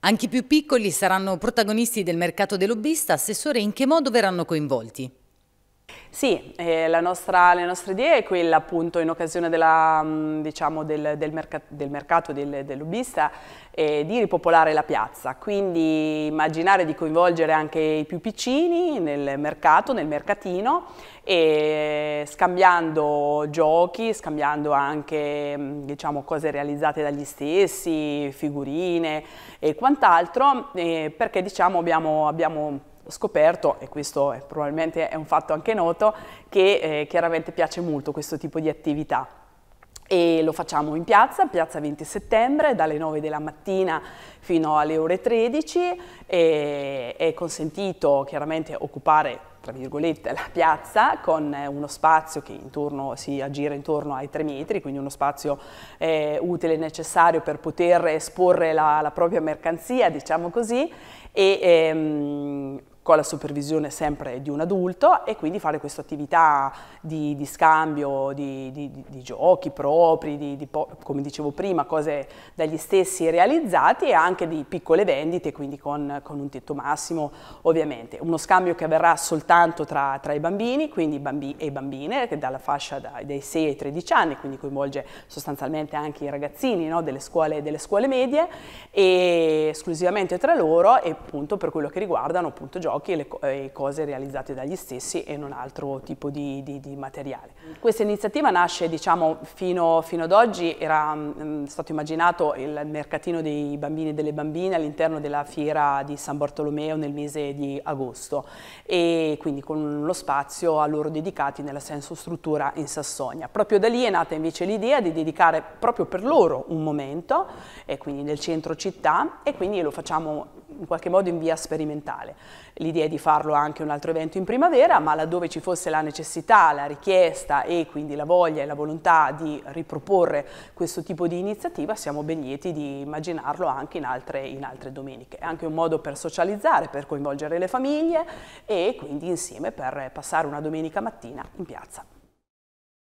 Anche i più piccoli saranno protagonisti del mercato del lobbista, assessore in che modo verranno coinvolti? Sì, eh, nostra, la nostra idea è quella appunto in occasione della, mm, diciamo, del, del, merca del, mercato del, del lobbista eh, di ripopolare la piazza, quindi immaginare di coinvolgere anche i più piccini nel mercato, nel mercatino e scambiando giochi, scambiando anche mm, diciamo, cose realizzate dagli stessi, figurine e quant'altro eh, perché diciamo abbiamo, abbiamo scoperto, e questo è, probabilmente è un fatto anche noto, che eh, chiaramente piace molto questo tipo di attività. E lo facciamo in piazza, piazza 20 settembre, dalle 9 della mattina fino alle ore 13. è consentito chiaramente occupare tra virgolette, la piazza con eh, uno spazio che intorno, si aggira intorno ai 3 metri, quindi uno spazio eh, utile e necessario per poter esporre la, la propria mercanzia, diciamo così, e ehm, con la supervisione sempre di un adulto e quindi fare questa attività di, di scambio di, di, di, giochi propri, come dicevo prima, cose dagli stessi realizzati e anche di piccole vendite, quindi con, con un tetto massimo ovviamente. Uno scambio che avverrà soltanto tra, tra i bambini quindi bambi e bambine, che dalla fascia dai, dai 6 ai 13 anni, quindi coinvolge sostanzialmente anche i ragazzini no, delle, scuole, delle scuole medie, e esclusivamente tra loro e appunto per quello che riguardano appunto giochi giochi e le e cose realizzate dagli stessi e non altro tipo di, di, di materiale. Questa iniziativa nasce, diciamo, fino, fino ad oggi era mh, mm, mm, stato immaginato il mercatino dei bambini e delle bambine all'interno della fiera di San Bartolomeo nel mese di agosto e quindi con lo spazio a loro dedicati nella senso struttura in Sassonia. Proprio da lì è nata invece l'idea di dedicare proprio per loro un momento e quindi nel centro città e quindi lo facciamo in qualche modo in via sperimentale. L'idea è di farlo anche un altro evento in primavera, ma laddove ci fosse la necessità, la richiesta e quindi la voglia e la volontà di riproporre questo tipo di iniziativa, siamo ben lieti di immaginarlo anche in altre, in altre domeniche. È anche un modo per socializzare, per coinvolgere le famiglie e quindi insieme per passare una domenica mattina in piazza.